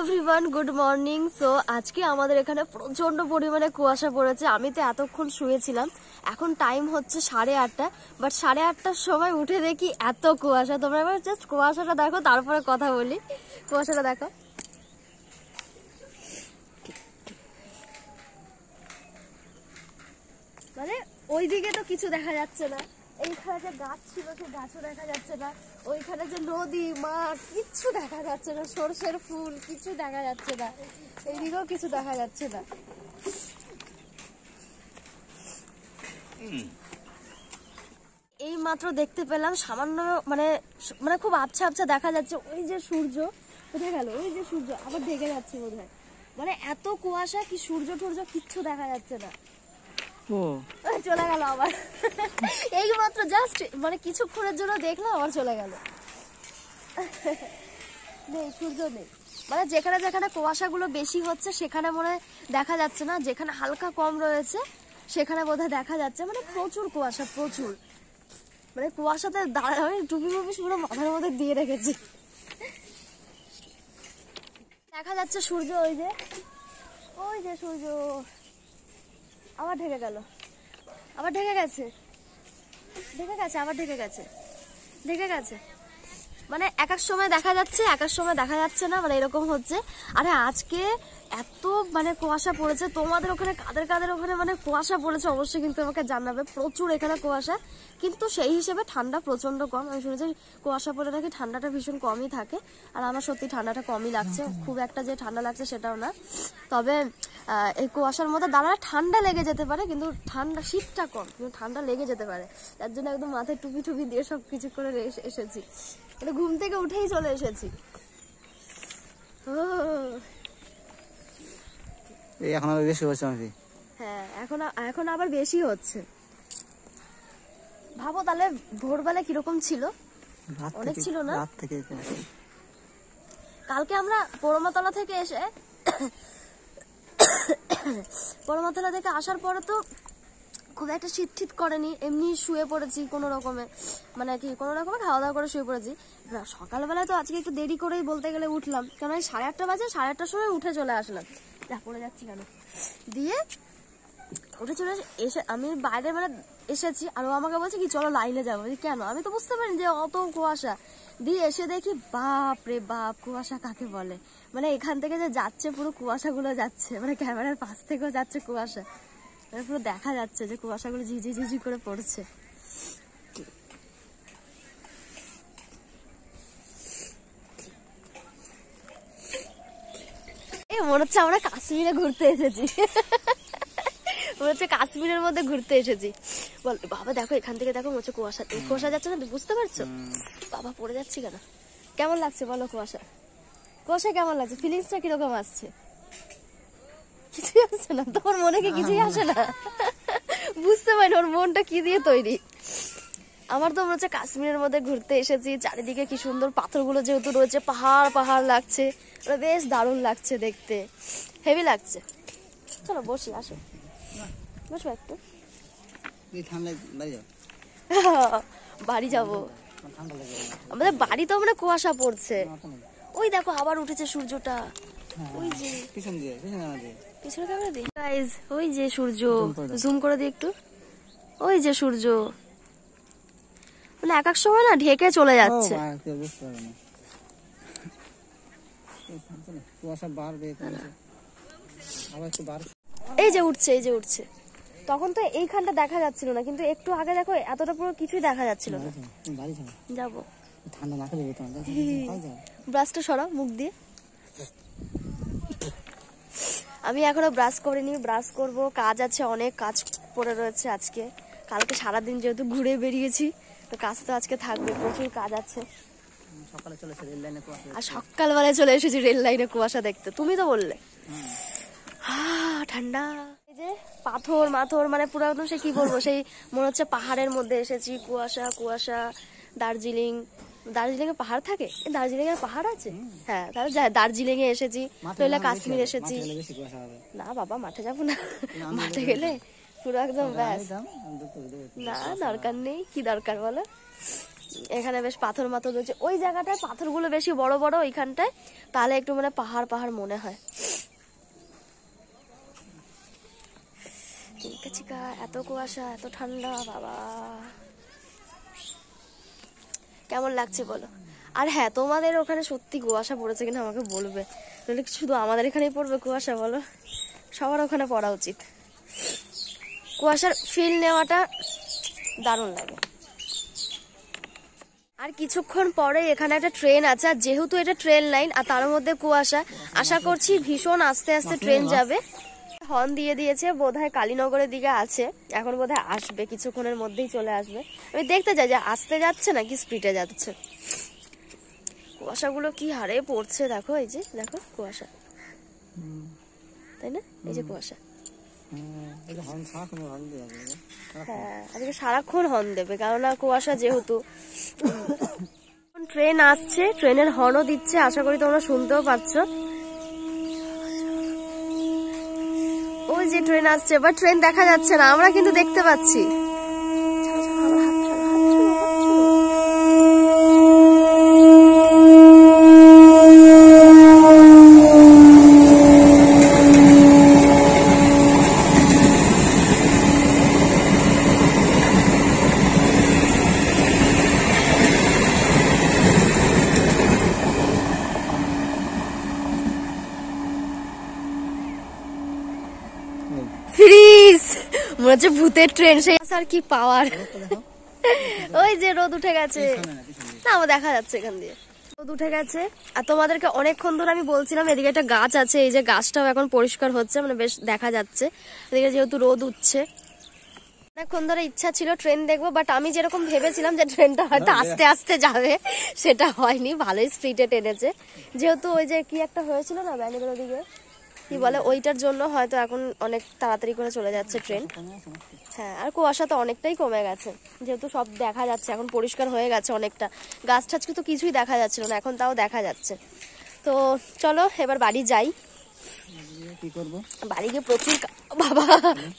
everyone good morning so আজকে আমাদের এখানে প্রচন্ড পরিমাণে কুয়াশা পড়েছে আমি তো এতক্ষণ শুয়েছিলাম এখন টাইম হচ্ছে সাড়ে আটটা বাট সাড়ে আটটার সময় উঠে দেখি এত কুয়াশা তোমরা এবার জাস্ট কুয়াশাটা দেখো তারপরে কথা বলি কুয়াশাটা দেখো মানে ওইদিকে তো কিছু দেখা যাচ্ছে না এইখানে যে গাছ ছিল সে গাছও দেখা যাচ্ছে না ওইখানে যে নদী মাঠ কিচ্ছু দেখা যাচ্ছে না সর্ষের ফুল কিছু দেখা যাচ্ছে না এইদিকেও কিছু দেখা যাচ্ছে না এই মাত্র দেখতে পেলাম সামান্য মানে মানে খুব আবছা আবছা দেখা যাচ্ছে ওই যে সূর্য কোথায় গেল ওই যে সূর্য আবার ঢেকে যাচ্ছে বোধ মানে এত কুয়াশা কি সূর্য টূর্য কিচ্ছু দেখা যাচ্ছে না ও চলে গেল আবার এইমাত্র জাস্ট মানে কিছুক্ষণের জন্য দেখলাম আবার চলে গেল নেই সূর্য নেই মানে যেখানে যেখানে কুয়াশাগুলো বেশি হচ্ছে সেখানে মনে দেখা যাচ্ছে না যেখানে হালকা কম রয়েছে সেখানে বোধহয় দেখা যাচ্ছে মানে প্রচুর কুয়াশা প্রচুর মানে কুয়াশাতে দাঁড়ায় আমি টুপি মুপি পুরো মাথার মধ্যে দিয়ে রেখেছি দেখা যাচ্ছে সূর্য ওই যে ওই যে সূর্য আবার ঢেকে গেল আবার ঢেকে গেছে ঢেকে গেছে আবার ঢেকে গেছে ঢেকে গেছে মানে এক এক সময় দেখা যাচ্ছে এক এক সময় দেখা যাচ্ছে না মানে এরকম হচ্ছে আরে আজকে এত মানে কুয়াশা পড়েছে তোমাদের ওখানে কাদের কাদের ওখানে মানে কুয়াশা পড়েছে অবশ্যই কিন্তু আমাকে জানাবে প্রচুর এখানে কুয়াশা কিন্তু সেই হিসেবে ঠান্ডা প্রচন্ড কম আমি শুনেছি কুয়াশা পড়ে নাকি ঠান্ডাটা ভীষণ কমই থাকে আর আমার সত্যি ঠান্ডাটা কমই লাগছে খুব একটা যে ঠান্ডা লাগছে সেটাও না তবে এই কুয়াশার মধ্যে দাঁড়ালে ঠান্ডা লেগে যেতে পারে কিন্তু ঠান্ডা শীতটা কম কিন্তু ঠান্ডা লেগে যেতে পারে তার জন্য একদম মাথায় টুপি টুপি দিয়ে সব কিছু করে এসেছি এটা ঘুম থেকে উঠেই চলে এসেছি এই এখন আবার বেশি হচ্ছে হ্যাঁ এখন এখন আবার বেশি হচ্ছে ভাবো তাহলে ভোরবেলা কিরকম ছিল অনেক ছিল না রাত থেকে কালকে আমরা পরমাতলা থেকে এসে পরমাতলা থেকে আসার পরে তো খুব একটা শীত ঠিত করেনি এমনি শুয়ে পড়েছি কোনো রকমে মানে কি কোনো রকমে খাওয়া দাওয়া করে শুয়ে পড়েছি হ্যাঁ, সকালবেলা তো আজকে একটু দেরি করেই বলতে গেলে উঠলাম কেন আমি সাড়ে আটটা বাজে সাড়ে আটটার সময় উঠে চলে আসলাম যা পড়ে যাচ্ছি কেন দিয়ে উঠে চলে এসে আমি বাইরে মানে এসেছি আর ও আমাকে বলছে কি চলো লাইনে যাবো কেন আমি তো বুঝতে পারিনি যে অত কুয়াশা দিয়ে এসে দেখি বাপ রে বাপ কুয়াশা কাকে বলে মানে এখান থেকে যে যাচ্ছে পুরো কুয়াশাগুলো যাচ্ছে মানে ক্যামেরার পাশ থেকেও যাচ্ছে কুয়াশা তারপরে দেখা যাচ্ছে যে কুয়াশাগুলো ঝিঝি ঝিঝি করে পড়ছে মনে হচ্ছে আমরা কাশ্মীরে ঘুরতে এসেছি মনে হচ্ছে কাশ্মীরের মধ্যে ঘুরতে এসেছি বল বাবা দেখো এখান থেকে দেখো মনে হচ্ছে কুয়াশা কুয়াশা যাচ্ছে না বুঝতে পারছো বাবা পড়ে যাচ্ছি কেন কেমন লাগছে বলো কুয়াশা কুয়াশা কেমন লাগছে ফিলিংসটা কিরকম আসছে কিছুই আসে না তোমার মনে কি কিছুই আসে না বুঝতে পারি ওর মনটা কি দিয়ে তৈরি আমার তো মনে হচ্ছে কাশ্মীরের মধ্যে ঘুরতে এসেছি চারিদিকে কি সুন্দর পাথরগুলো যেহেতু রয়েছে পাহাড় পাহাড় লাগছে বেশ দারুণ লাগছে দেখতে হেভি লাগছে চলো বসি আসো বসবো একটু বাড়ি যাব আমাদের বাড়ি তো আমরা মানে কুয়াশা পড়ছে ওই দেখো আবার উঠেছে সূর্যটা জুম করে একটু ওই যে সূর্য মানে এক এক সময় না ঢেকে চলে যাচ্ছে এই যে উঠছে এই যে উঠছে তখন তো এইখানটা দেখা যাচ্ছিল না কিন্তু একটু আগে দেখো এতটা পুরো কিছুই দেখা যাচ্ছিল না যাবো ঠান্ডা মাখা দেবে ব্রাশটা সরা মুখ দিয়ে আমি এখনো ব্রাশ করিনি ব্রাশ করব কাজ আছে অনেক কাজ পড়ে রয়েছে আজকে কালকে সারাদিন যেহেতু ঘুরে বেরিয়েছি তো কাজ তো আজকে থাকবে প্রচুর কাজ আছে আর সকালবেলায় চলে এসেছি রেল লাইনে কুয়াশা দেখতে তুমি তো বললে ঠান্ডা এই যে পাথর মাথর মানে পুরো একদম সে কি বলবো সেই মনে হচ্ছে পাহাড়ের মধ্যে এসেছি কুয়াশা কুয়াশা দার্জিলিং দার্জিলিং এ পাহাড় থাকে দার্জিলিং এর পাহাড় আছে হ্যাঁ তাহলে দার্জিলিং এ এসেছি নইলে কাশ্মীর এসেছি না বাবা মাঠে যাবো না মাঠে গেলে পুরো একদম ব্যাস না দরকার নেই কি দরকার বলো এখানে বেশ পাথর মাথর রয়েছে ওই জায়গাটায় পাথরগুলো বেশি বড় বড় ওইখানটায় তাহলে একটু মানে পাহাড় পাহাড় মনে হয় ঠিক আছে এত কুয়াশা এত ঠান্ডা বাবা কেমন লাগছে বলো আর হ্যাঁ তোমাদের ওখানে সত্যি কুয়াশা পড়েছে কিনা আমাকে বলবে নাহলে শুধু আমাদের এখানেই পড়বে কুয়াশা বলো সবার ওখানে পড়া উচিত কুয়াশার ফিল নেওয়াটা দারুণ লাগে আর কিছুক্ষণ পরে এখানে একটা ট্রেন আছে আর যেহেতু এটা ট্রেন লাইন আর তার মধ্যে কুয়াশা আশা করছি ভীষণ আস্তে আস্তে ট্রেন যাবে হর্ন দিয়ে দিয়েছে বোধহয় কালীনগরের দিকে আছে এখন বোধহয় আসবে কিছুক্ষণের মধ্যেই চলে আসবে আমি দেখতে চাই যে আসতে যাচ্ছে নাকি স্পিডে যাচ্ছে কুয়াশাগুলো কি হারে পড়ছে দেখো এই যে দেখো কুয়াশা তাই না এই যে কুয়াশা হ্যাঁ আজকে সারাক্ষণ হর্ন দেবে কেননা কুয়াশা যেহেতু ট্রেন আসছে ট্রেনের হর্নও দিচ্ছে আশা করি তোমরা শুনতেও পাচ্ছ যে ট্রেন আসছে বা ট্রেন দেখা যাচ্ছে না আমরা কিন্তু দেখতে পাচ্ছি মনে হচ্ছে ভূতের ট্রেন সেই আর কি পাওয়ার ওই যে রোদ উঠে গেছে না আমার দেখা যাচ্ছে এখান দিয়ে রোদ উঠে গেছে আর তোমাদেরকে অনেকক্ষণ ধরে আমি বলছিলাম এদিকে একটা গাছ আছে এই যে গাছটাও এখন পরিষ্কার হচ্ছে মানে বেশ দেখা যাচ্ছে এদিকে যেহেতু রোদ উঠছে অনেকক্ষণ ধরে ইচ্ছা ছিল ট্রেন দেখবো বাট আমি যেরকম ভেবেছিলাম যে ট্রেনটা হয়তো আস্তে আস্তে যাবে সেটা হয়নি ভালোই স্পিডে টেনেছে যেহেতু ওই যে কি একটা হয়েছিল না ব্যাঙ্গালোর ওদিকে কি বলে ওইটার জন্য হয়তো এখন অনেক তাড়াতাড়ি করে চলে যাচ্ছে ট্রেন হ্যাঁ আর কুয়াশা তো অনেকটাই কমে গেছে যেহেতু সব দেখা যাচ্ছে এখন পরিষ্কার হয়ে গেছে অনেকটা গাছ টাছকে তো কিছুই দেখা যাচ্ছিল না এখন তাও দেখা যাচ্ছে তো চলো এবার বাড়ি যাই বাড়ি গিয়ে প্রচুর বাবা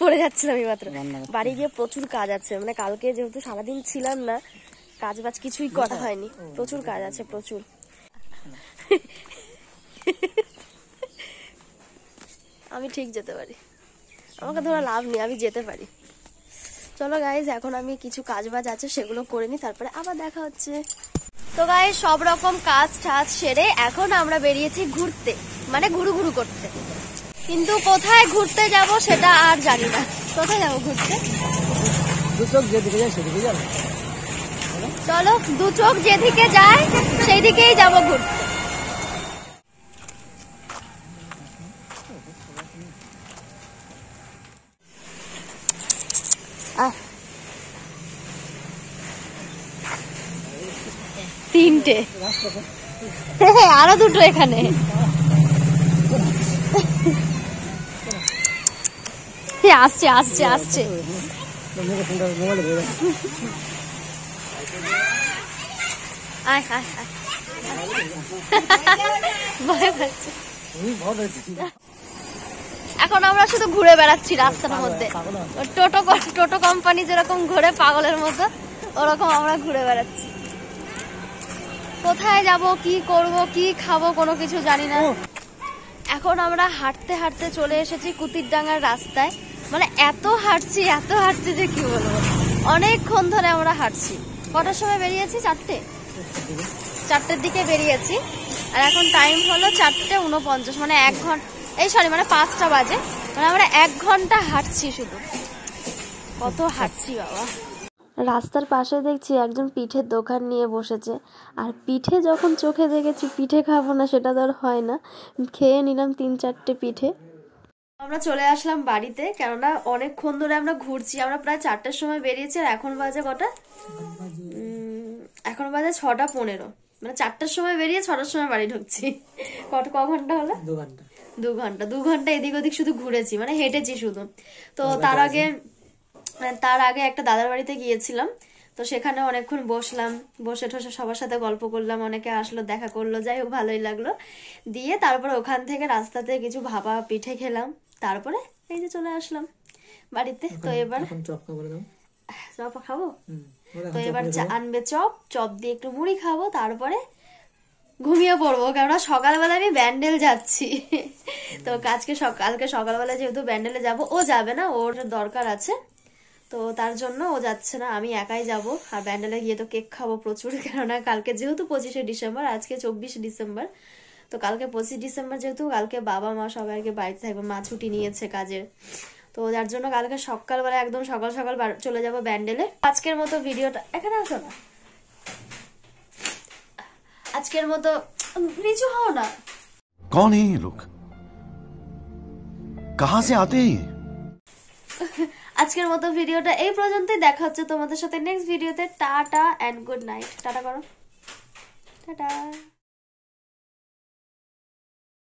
পড়ে যাচ্ছিলাম মাত্র বাড়ি গিয়ে প্রচুর কাজ আছে মানে কালকে যেহেতু সারাদিন ছিলাম না কাজ বাজ কিছুই করা হয়নি প্রচুর কাজ আছে প্রচুর আমি ঠিক যেতে পারি আমাকে ধরা লাভ নেই আমি যেতে পারি চলো গাইজ এখন আমি কিছু কাজ বাজ আছে সেগুলো করে নিই তারপরে আবার দেখা হচ্ছে তো গায়ে সব রকম কাজ টাজ সেরে এখন আমরা বেরিয়েছি ঘুরতে মানে ঘুরু ঘুরু করতে কিন্তু কোথায় ঘুরতে যাব সেটা আর জানি না কোথায় যাবো ঘুরতে চলো দু চোখ যেদিকে যায় সেই দিকেই যাবো ঘুরতে হ্যাঁ, আরো দুটো এখানে হ্যাঁ, আসছে আসছে আসছে এখন আমরা শুধু ঘুরে বেড়াচ্ছি রাস্তার মধ্যে টোটো টোটো কোম্পানি যেরকম ঘুরে পাগলের মতো ওরকম আমরা ঘুরে বেড়াচ্ছি কোথায় যাব কি করব কি খাবো কোনো কিছু জানি না এখন আমরা হাঁটতে হাঁটতে চলে এসেছি কুতিরডাঙ্গার রাস্তায় মানে এত হাঁটছি এত হাঁটছি যে কি বলবো অনেকক্ষণ ধরে আমরা হাঁটছি কটার সময় বেরিয়েছি চারটে চারটের দিকে বেরিয়েছি আর এখন টাইম হলো চারটে উনপঞ্চাশ মানে এক ঘন্টা এই সরি মানে পাঁচটা বাজে মানে আমরা এক ঘন্টা হাঁটছি শুধু কত হাঁটছি বাবা রাস্তার পাশে দেখছি একজন পিঠের দোকান নিয়ে বসেছে আর পিঠে যখন চোখে দেখেছি পিঠে খাবো না সেটা তো আর হয় না খেয়ে নিলাম তিন চারটে পিঠে আমরা চলে আসলাম বাড়িতে কেননা অনেকক্ষণ ধরে আমরা ঘুরছি আমরা প্রায় চারটার সময় বেরিয়েছি আর এখন বাজে কটা এখন বাজে ছটা পনেরো মানে চারটার সময় বেরিয়ে ছটার সময় বাড়ি ঢুকছি কত ক ঘন্টা হলো দু ঘন্টা দু ঘন্টা দু ঘন্টা এদিক ওদিক শুধু ঘুরেছি মানে হেঁটেছি শুধু তো তার আগে মানে তার আগে একটা দাদার বাড়িতে গিয়েছিলাম তো সেখানে অনেকক্ষণ বসলাম বসে ঠসে সবার সাথে গল্প করলাম অনেকে আসলো দেখা করলো যাই হোক ভালোই লাগলো দিয়ে তারপরে ওখান থেকে রাস্তাতে কিছু ভাপা পিঠে খেলাম তারপরে এই যে চলে আসলাম বাড়িতে তো এবার চপ খাবো তো এবার আনবে চপ চপ দিয়ে একটু মুড়ি খাবো তারপরে ঘুমিয়ে পড়বো কেননা সকালবেলা আমি ব্যান্ডেল যাচ্ছি তো আজকে সকালকে সকালবেলা যেহেতু ব্যান্ডেলে যাব ও যাবে না ওর দরকার আছে তো তার জন্য ও যাচ্ছে না আমি একাই যাব আর ব্যান্ডেলে গিয়ে তো কেক খাবো প্রচুর কেননা কালকে যেহেতু পঁচিশে ডিসেম্বর আজকে চব্বিশে ডিসেম্বর তো কালকে পঁচিশ ডিসেম্বর যেহেতু কালকে বাবা মা সবাইকে বাড়িতে থাকবে মা ছুটি নিয়েছে কাজের তো যার জন্য কালকে সকালবেলা একদম সকাল সকাল চলে যাব ব্যান্ডেলে আজকের মতো ভিডিওটা এখানে আসো না আজকের মতো নিচু হও না কোন লোক কাহা সে আতে আজকের মতো ভিডিওটা এই পর্যন্তই দেখা হচ্ছে তোমাদের সাথে নেক্সট ভিডিওতে tata and good night tata করো টাটা